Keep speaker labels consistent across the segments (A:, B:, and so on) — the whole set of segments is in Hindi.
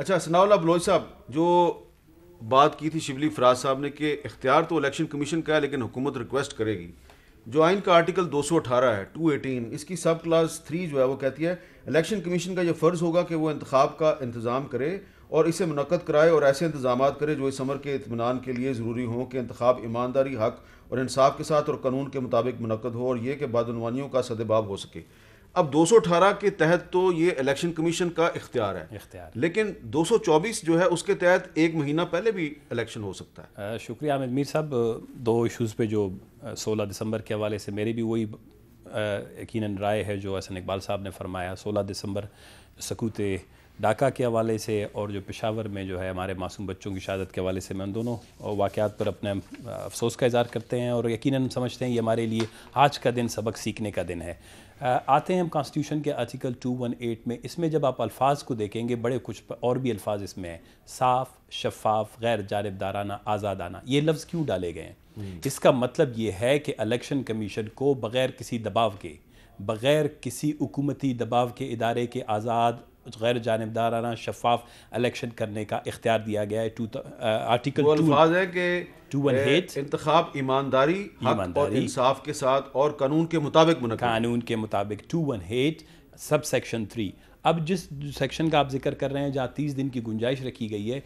A: अच्छा सनाउल्ला बलोच साहब जो बात की थी शिवली फराज साहब ने कि इख्तियार तो इलेक्शन कमीशन का है लेकिन हुकूमत रिक्वेस्ट करेगी जो आइन का आर्टिकल 218 है 218 इसकी सब क्लास थ्री जो है वो कहती है इलेक्शन कमीशन का ये फ़र्ज़ होगा कि वो इंतखब का इंतज़ाम करे और इसे मनक़द कराए और ऐसे इंतजाम करे जो इस अमर के इतमान के लिए ज़रूरी हों कि इंतखब ईमानदारी हक और इंसाफ के साथ और कानून के मुताबिक मनक़द हो और ये कि बदनवानियों का सदबाब हो सके अब 218 के तहत तो ये इलेक्शन कमीशन का इख्तियार है इख्तियार लेकिन
B: 224 जो है उसके तहत एक महीना पहले भी इलेक्शन हो सकता है शुक्रिया आमिर मीर साहब दो इश्यूज़ पे जो 16 दिसंबर के हवाले से मेरी भी वही यकीन राय है जो असन इकबाल साहब ने फरमाया 16 दिसंबर सकूत डाका के हवाले से और जो पेशावर में जो है हमारे मासूम बच्चों की शहादत के हवाले से मैं उन दोनों वाक़ात पर अपने अफसोस का इज़हार करते हैं और यकीन हम समझते हैं ये हमारे लिए आज का दिन सबक सीखने का दिन है आते हैं हम कॉन्स्टिट्यूशन के आर्टिकल 218 में इसमें जब आप अल्फाज को देखेंगे बड़े कुछ और भी अल्फाज इसमें हैं साफ़ शफाफ गैर जानबदाराना आज़ादाना ये लफ्ज़ क्यों डाले गए हैं हम्म। इसका मतलब ये है कि अलेक्शन कमीशन को बग़ैर किसी दबाव के बग़ैर किसी हुकूमती दबाव के इदारे के आज़ाद गैर जानबदाराना शफाफ इलेक्शन करने का इख्तियार दिया गया है टू आर्टिकल
A: टू
B: ईमानदारी इंसाफ के साथ और कानून के मुताबिक कानून के मुताबिक two one eight subsection three अब जिस सेक्शन का आप जिक्र कर रहे हैं जहाँ तीस दिन की गुंजाइश रखी गई है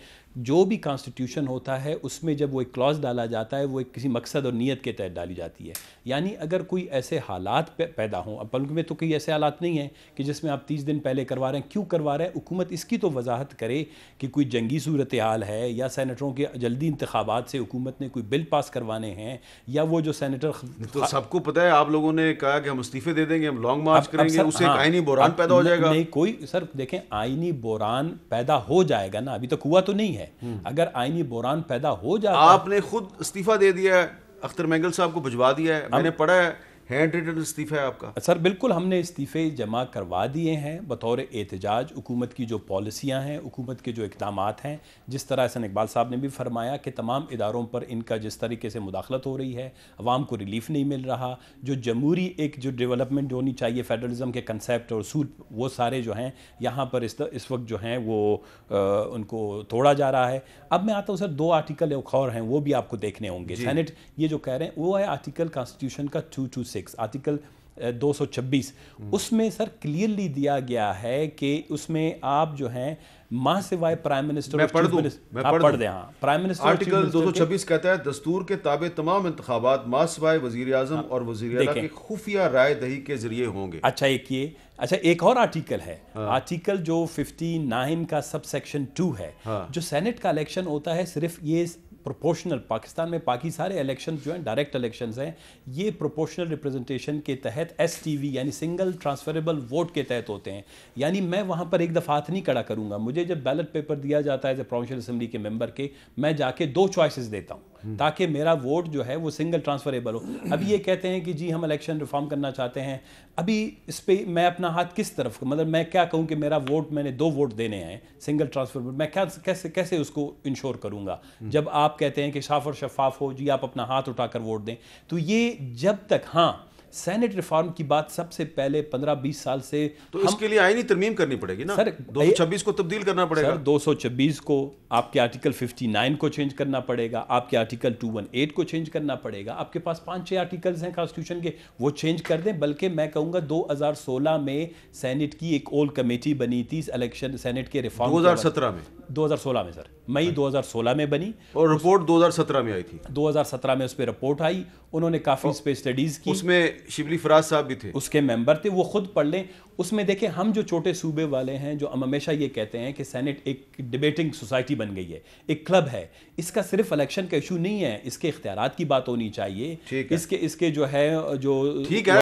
B: जो भी कॉन्स्टिट्यूशन होता है उसमें जब वो एक क्लॉज डाला जाता है वो एक किसी मकसद और नीयत के तहत डाली जाती है यानी अगर कोई ऐसे हालात पैदा हों अब में तो कई ऐसे हालात नहीं हैं कि जिसमें आप तीस दिन पहले करवा रहे हैं क्यों करवा रहे हैं हुकूमत इसकी तो वजाहत करे कि कोई जंगी सूरत हाल है या सैनिटरों के जल्दी इंतबात से हुकूमत ने कोई बिल पास करवाने हैं या वो जो सैनिटर तो सबको पता है आप लोगों ने कहा कि हम इस्तीफे दे देंगे हम लॉन्ग
A: मार्च करेंगे बुरान हाँ, पैदा हो जाएगा नहीं
B: कोई कोई सर देखें आईनी बोरान पैदा हो जाएगा ना अभी तक हुआ तो नहीं है हम्म। अगर आईनी बोरान पैदा हो जाए आपने खुद इस्तीफा दे दिया है अख्तर मैंगल साहब को भिजवा दिया है मैंने पढ़ा है हैंड रिटन इस्तीफ़ा है आपका सर बिल्कुल हमने इस्तीफ़े जमा करवा दिए हैं बतौर एहतजाज हुकूमत की जो पॉलिसियाँ हैं हुकूमत के जो इकदाम हैं जिस तरह हसन इकबाल साहब ने भी फरमाया कि तमाम इदारों पर इनका जिस तरीके से मुदाखलत हो रही है आवाम को रिलीफ नहीं मिल रहा जो जमहूरी एक जो डेवलपमेंट होनी चाहिए फेडरलिज़म के कंसेप्ट और सूट वो सारे जो हैं यहाँ पर इस, इस वक्त जो हैं वो आ, उनको तोड़ा जा रहा है अब मैं आता हूँ सर दो आर्टिकल और हैं वो भी आपको देखने होंगे सैनेट ये जो कह रहे हैं वो है आर्टिकल कॉन्स्टिट्यूशन का two two six six article दो सौ छब्बीस उसमें सर क्लियरली दिया गया है कि उसमें आप जो हैं मां सिवाय प्राइम मिनिस्टर मैं पढ़ दूं, मैं हाँ, पढ़, पढ़ दें हाँ प्राइम मिनिस्टर आर्टिकल दो सौ छब्बीस
A: कहता है दस्तूर के ताबे
B: तमाम इंतबात मां सिवाय वजीर आजम हाँ, और वजीर की खुफिया राय दही के जरिए होंगे अच्छा एक ये अच्छा एक और आर्टिकल है हाँ। आर्टिकल जो 59 का सब सेक्शन टू है हाँ। जो सेनेट का इलेक्शन होता है सिर्फ ये प्रोपोर्शनल पाकिस्तान में बाकी सारे इलेक्शन जो हैं डायरेक्ट इलेक्शन हैं ये प्रोपोर्शनल रिप्रेजेंटेशन के तहत एस यानी सिंगल ट्रांसफरेबल वोट के तहत होते हैं यानी मैं वहाँ पर एक दफ़ा हाथ नहीं खड़ा करूँगा मुझे जब बैलेट पेपर दिया जाता है एज ए प्रोविशल असम्बली के मेम्बर के मैं जाके दो चॉइसिस देता हूँ हम्म। ताकि मेरा वोट जो है वो सिंगल ट्रांसफरेबल हो हम्म। अभी ये कहते हैं कि जी हम इलेक्शन रिफॉर्म करना चाहते हैं अभी इस पर मैं अपना हाथ किस तरफ मतलब मैं क्या कहूँ कि मेरा वोट मैंने दो वोट देने हैं सिंगल ट्रांसफरेबल मैं क्या कैसे कैसे उसको इंश्योर करूँगा हम्म। जब आप कहते हैं कि साफ और शफाफ हो जी आप अपना हाथ उठाकर वोट दें तो ये जब तक हाँ सैनेट रिफॉर्म की बात सबसे पहले पंद्रह बीस साल से तो हम, इसके लिए आईनी तरमीम करनी पड़ेगी ना सर छब्बीस को तब्दील करना पड़ेगा सर 226 को आपके आर्टिकल 59 को चेंज करना पड़ेगा आपके आर्टिकल 218 को चेंज करना पड़ेगा आपके पास पांच छह आर्टिकल्स हैं कॉन्स्टिट्यूशन के वो चेंज कर दें बल्कि मैं कहूँगा 2016 में सैनेट की एक ओल्ड कमेटी बनी थी इलेक्शन सैनेट के रिफॉर्म सत्रह में 2016 में सर मई 2016 अच्छा। में बनी और रिपोर्ट 2017 में आई थी 2017 में उस पर रिपोर्ट आई उन्होंने काफी स्पेस स्टडीज की उसमें शिवली फराज साहब भी थे उसके मेंबर थे वो खुद पढ़ लें उसमें देखें हम जो छोटे सूबे वाले हैं जो हम हमेशा ये कहते हैं कि सेनेट एक डिबेटिंग सोसाइटी बन गई है एक क्लब है इसका सिर्फ इलेक्शन का इशू नहीं है इसके इख्तियार की बात होनी चाहिए इसके इसके जो है जो ठीक है